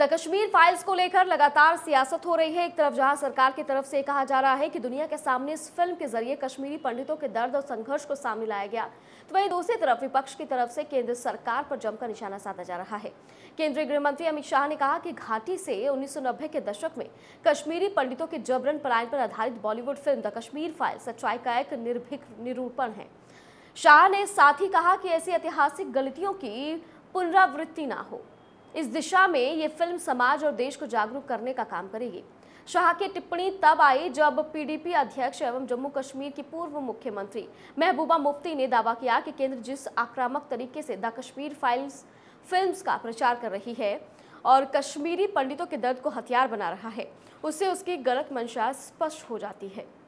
the Kashmir files को लेकर लगातार सियासत हो रही है एक तरफ जहां सरकार की तरफ से कहा जा रहा है कि दुनिया के सामने इस फिल्म के जरिए कश्मीरी पंडितों के दर्द और संघर्ष को सामने लाया गया तो वहीं दूसरी तरफ विपक्ष की तरफ से केंद्र सरकार पर जमकर निशाना साधा जा रहा है केंद्रीय गृह मंत्री अमित शाह ने कहा कि घाटी से उन्नीस के दशक में कश्मीरी पंडितों के जबरन पलायन पर आधारित Bollywood film the Kashmir file सच्चाई का एक निर्भीक निरूपण है शाह ने साथ ही कहा कि ऐसी ऐतिहासिक गलतियों की पुनरावृत्ति ना हो इस दिशा में ये फिल्म समाज और देश को जागरूक करने का काम करेगी शाह की टिप्पणी तब आई जब पीडीपी अध्यक्ष एवं जम्मू कश्मीर की पूर्व मुख्यमंत्री महबूबा मुफ्ती ने दावा किया कि केंद्र जिस आक्रामक तरीके से द कश्मीर फाइल्स फिल्म्स का प्रचार कर रही है और कश्मीरी पंडितों के दर्द को हथियार बना रहा है उससे उसकी गलत मंशा स्पष्ट हो जाती है